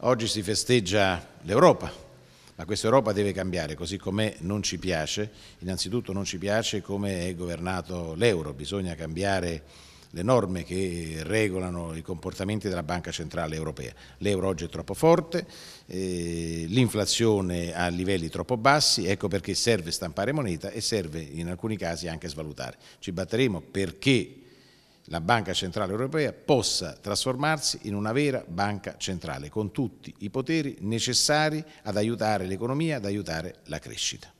Oggi si festeggia l'Europa, ma questa Europa deve cambiare, così com'è non ci piace. Innanzitutto non ci piace come è governato l'euro, bisogna cambiare le norme che regolano i comportamenti della Banca Centrale Europea. L'euro oggi è troppo forte, eh, l'inflazione a livelli troppo bassi, ecco perché serve stampare moneta e serve in alcuni casi anche svalutare. Ci batteremo perché la Banca Centrale Europea possa trasformarsi in una vera banca centrale con tutti i poteri necessari ad aiutare l'economia, ad aiutare la crescita.